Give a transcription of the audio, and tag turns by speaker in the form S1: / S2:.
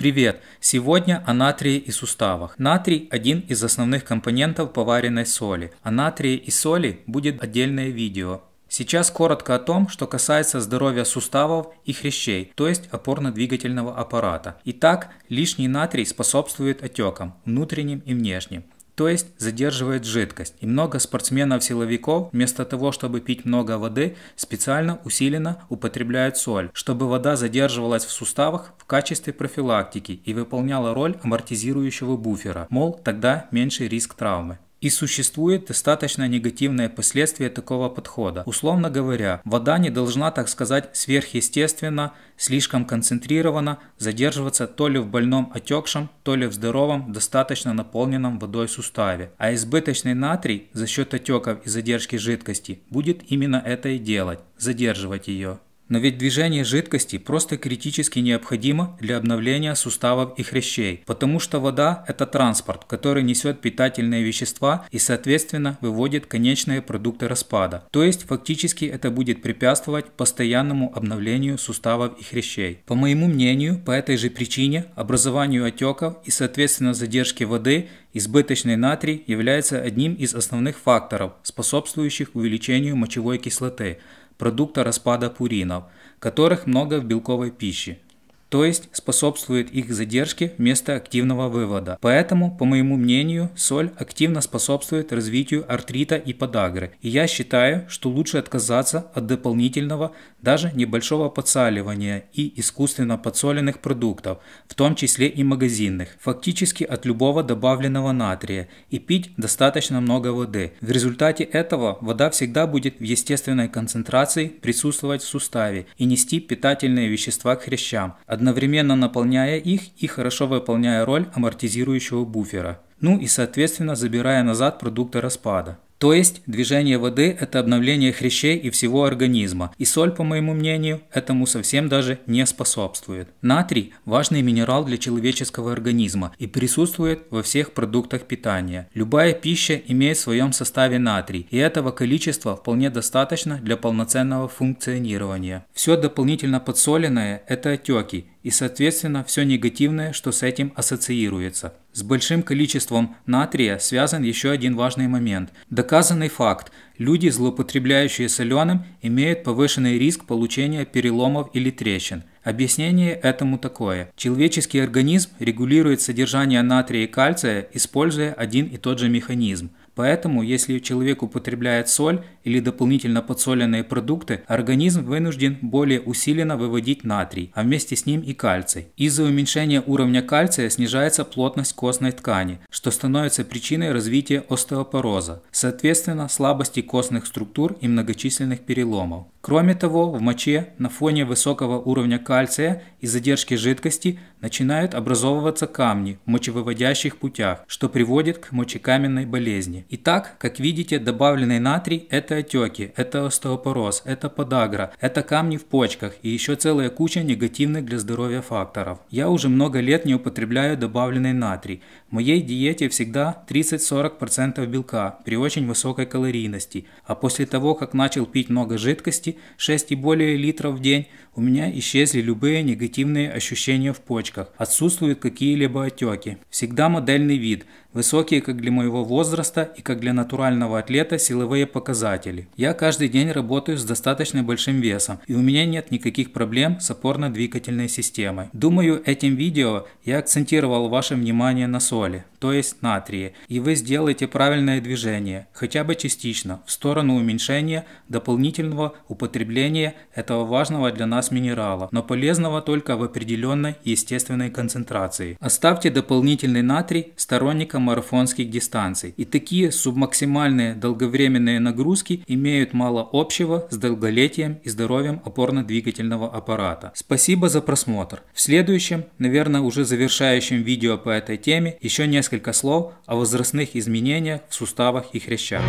S1: Привет! Сегодня о натрии и суставах. Натрий – один из основных компонентов поваренной соли. О а натрии и соли будет отдельное видео. Сейчас коротко о том, что касается здоровья суставов и хрящей, то есть опорно-двигательного аппарата. Итак, лишний натрий способствует отекам, внутренним и внешним то есть задерживает жидкость. И много спортсменов-силовиков вместо того, чтобы пить много воды, специально усиленно употребляют соль, чтобы вода задерживалась в суставах в качестве профилактики и выполняла роль амортизирующего буфера, мол, тогда меньше риск травмы. И существует достаточно негативное последствие такого подхода. Условно говоря, вода не должна, так сказать, сверхъестественно, слишком концентрированно задерживаться то ли в больном отекшем, то ли в здоровом, достаточно наполненном водой суставе. А избыточный натрий за счет отеков и задержки жидкости будет именно это и делать, задерживать ее. Но ведь движение жидкости просто критически необходимо для обновления суставов и хрящей, потому что вода – это транспорт, который несет питательные вещества и, соответственно, выводит конечные продукты распада. То есть, фактически это будет препятствовать постоянному обновлению суставов и хрящей. По моему мнению, по этой же причине образованию отеков и, соответственно, задержке воды избыточный натрий является одним из основных факторов, способствующих увеличению мочевой кислоты – продукта распада пуринов, которых много в белковой пище, то есть способствует их задержке вместо активного вывода. Поэтому, по моему мнению, соль активно способствует развитию артрита и подагры. И я считаю, что лучше отказаться от дополнительного, даже небольшого подсаливания и искусственно подсоленных продуктов, в том числе и магазинных, фактически от любого добавленного натрия, и пить достаточно много воды. В результате этого вода всегда будет в естественной концентрации присутствовать в суставе и нести питательные вещества к хрящам одновременно наполняя их и хорошо выполняя роль амортизирующего буфера. Ну и соответственно забирая назад продукты распада. То есть движение воды – это обновление хрящей и всего организма, и соль, по моему мнению, этому совсем даже не способствует. Натрий – важный минерал для человеческого организма и присутствует во всех продуктах питания. Любая пища имеет в своем составе натрий, и этого количества вполне достаточно для полноценного функционирования. Все дополнительно подсоленное – это отеки, и, соответственно, все негативное, что с этим ассоциируется. С большим количеством натрия связан еще один важный момент. Доказанный факт – люди, злоупотребляющие соленым, имеют повышенный риск получения переломов или трещин. Объяснение этому такое. Человеческий организм регулирует содержание натрия и кальция, используя один и тот же механизм. Поэтому, если человек употребляет соль, или дополнительно подсоленные продукты, организм вынужден более усиленно выводить натрий, а вместе с ним и кальций. Из-за уменьшения уровня кальция снижается плотность костной ткани, что становится причиной развития остеопороза, соответственно слабости костных структур и многочисленных переломов. Кроме того, в моче на фоне высокого уровня кальция и задержки жидкости начинают образовываться камни в мочевыводящих путях, что приводит к мочекаменной болезни. Итак, как видите, добавленный натрий – это это отеки, это остеопороз, это подагра, это камни в почках и еще целая куча негативных для здоровья факторов. Я уже много лет не употребляю добавленный натрий. В моей диете всегда 30-40% белка при очень высокой калорийности, а после того, как начал пить много жидкости, 6 и более литров в день, у меня исчезли любые негативные ощущения в почках, отсутствуют какие-либо отеки. Всегда модельный вид, Высокие как для моего возраста и как для натурального атлета силовые показатели. Я каждый день работаю с достаточно большим весом, и у меня нет никаких проблем с опорно-двигательной системой. Думаю, этим видео я акцентировал ваше внимание на соли, то есть натрии, и вы сделаете правильное движение, хотя бы частично, в сторону уменьшения дополнительного употребления этого важного для нас минерала, но полезного только в определенной естественной концентрации. Оставьте дополнительный натрий сторонникам марафонских дистанций. И такие субмаксимальные долговременные нагрузки имеют мало общего с долголетием и здоровьем опорно-двигательного аппарата. Спасибо за просмотр. В следующем, наверное, уже завершающем видео по этой теме, еще несколько слов о возрастных изменениях в суставах и хрящах.